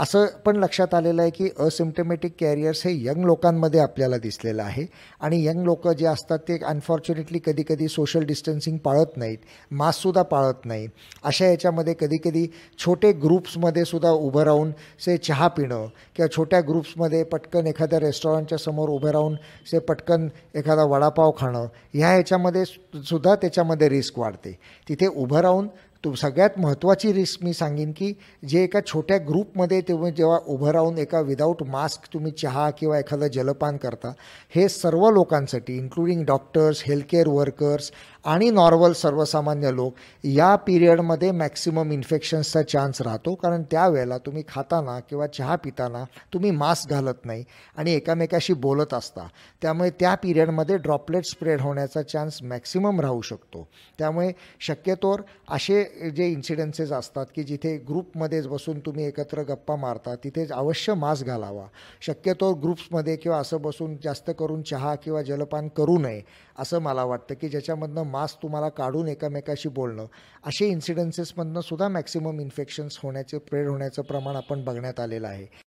असं पण लक्षात आलेलं आहे की असिम्टमॅटिक कॅरियर्स हे यंग लोकांमध्ये आपल्याला दिसलेलं आहे आणि यंग लोक जे असतात ते अनफॉर्च्युनेटली कधीकधी सोशल डिस्टन्सिंग पाळत नाहीत मास्कसुद्धा पाळत नाहीत अशा याच्यामध्ये कधीकधी छोटे ग्रुप्समध्ये सुद्धा उभं राहून से चहा पिणं किंवा छोट्या ग्रुप्समध्ये पटकन एखाद्या रेस्टॉरंटच्या समोर उभं राहून से पटकन एखादा वडापाव खाणं ह्या ह्याच्यामध्ये सुद्धा त्याच्यामध्ये रिस्क वाढते तिथे उभं राहून तू सगळ्यात महत्त्वाची रिस्क मी सांगेन की जे एका छोट्या ग्रुपमध्ये तुम्ही जेव्हा उभं राहून एका विदाऊट मास्क तुम्ही चहा किंवा एखादं जलपान करता हे सर्व लोकांसाठी इन्क्लुडिंग डॉक्टर्स हेल्थकेअर वर्कर्स आणि नॉर्मल सर्वसामान्य लोक या पिरियडमध्ये मॅक्सिमम इन्फेक्शन्सचा चान्स राहतो कारण त्यावेळेला तुम्ही खाताना किंवा चहा पिताना तुम्ही मास्क घालत नाही आणि एकामेकाशी बोलत असता त्यामुळे त्या पिरियडमध्ये ड्रॉपलेट स्प्रेड होण्याचा चान्स मॅक्सिमम राहू शकतो त्यामुळे शक्यतोवर असे जे इन्सिडेन्सेस असतात की जिथे ग्रुपमध्येच बसून तुम्ही एकत्र गप्पा मारता तिथे अवश्य मास्क घालावा शक्यतो ग्रुप्समध्ये किंवा असं बसून जास्त करून चहा किंवा जलपान करू नये असं मला वाटतं की ज्याच्यामधनं मास्क तुम्हाला काढून एकामेकाशी बोलणं असे इन्सिडन्सेसमधनं सुद्धा मॅक्सिमम इन्फेक्शन्स होण्याचे प्रेड होण्याचं प्रमाण आपण बघण्यात आलेलं आहे